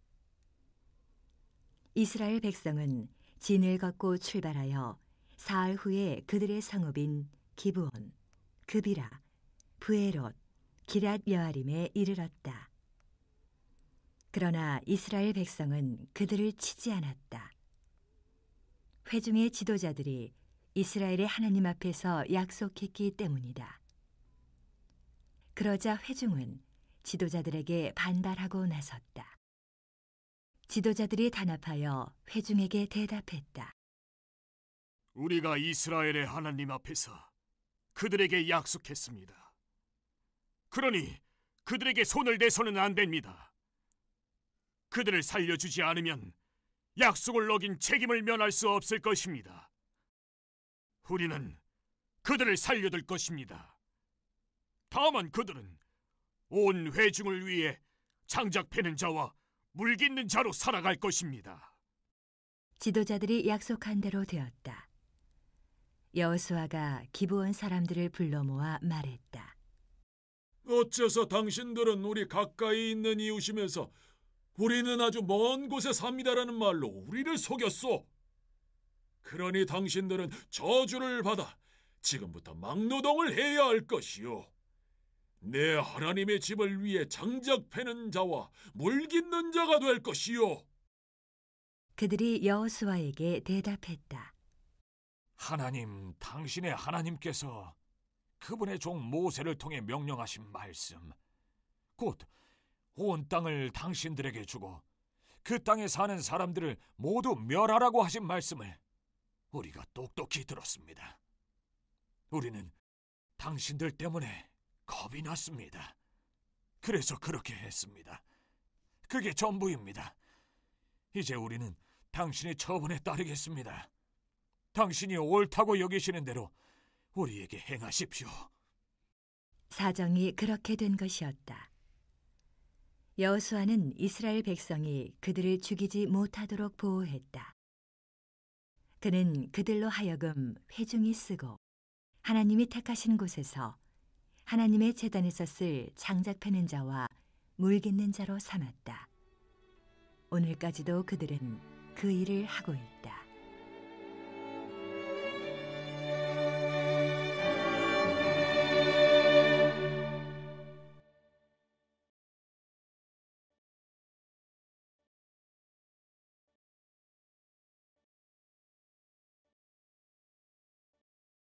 이스라엘 백성은 진을 걷고 출발하여 사흘 후에 그들의 성읍인 기브온, 그비라, 부에롯, 기랏 여아림에 이르렀다. 그러나 이스라엘 백성은 그들을 치지 않았다. 회중의 지도자들이 이스라엘의 하나님 앞에서 약속했기 때문이다. 그러자 회중은 지도자들에게 반발하고 나섰다. 지도자들이 단합하여 회중에게 대답했다. 우리가 이스라엘의 하나님 앞에서 그들에게 약속했습니다. 그러니 그들에게 손을 대서는안 됩니다. 그들을 살려주지 않으면 약속을 어긴 책임을 면할 수 없을 것입니다. 우리는 그들을 살려둘 것입니다. 다만 그들은 온 회중을 위해 창작 패는 자와 물깃는 자로 살아갈 것입니다. 지도자들이 약속한 대로 되었다. 여호수아가 기부온 사람들을 불러 모아 말했다. 어째서 당신들은 우리 가까이 있는 이웃이면서 우리는 아주 먼 곳에 삽니다라는 말로 우리를 속였소. 그러니 당신들은 저주를 받아 지금부터 막노동을 해야 할것이오 내 하나님의 집을 위해 장작 패는 자와 물 깃는 자가 될 것이요. 그들이 여호수아에게 대답했다. 하나님, 당신의 하나님께서 그분의 종 모세를 통해 명령하신 말씀, 곧 온 땅을 당신들에게 주고 그 땅에 사는 사람들을 모두 멸하라고 하신 말씀을 우리가 똑똑히 들었습니다. 우리는 당신들 때문에 겁이 났습니다. 그래서 그렇게 했습니다. 그게 전부입니다. 이제 우리는 당신의 처분에 따르겠습니다. 당신이 옳다고 여기시는 대로 우리에게 행하십시오. 사정이 그렇게 된 것이었다. 여호수아는 이스라엘 백성이 그들을 죽이지 못하도록 보호했다. 그는 그들로 하여금 회중이 쓰고 하나님이 택하신 곳에서 하나님의 재단에서 쓸 장작 패는 자와 물 깃는 자로 삼았다. 오늘까지도 그들은 그 일을 하고 있다.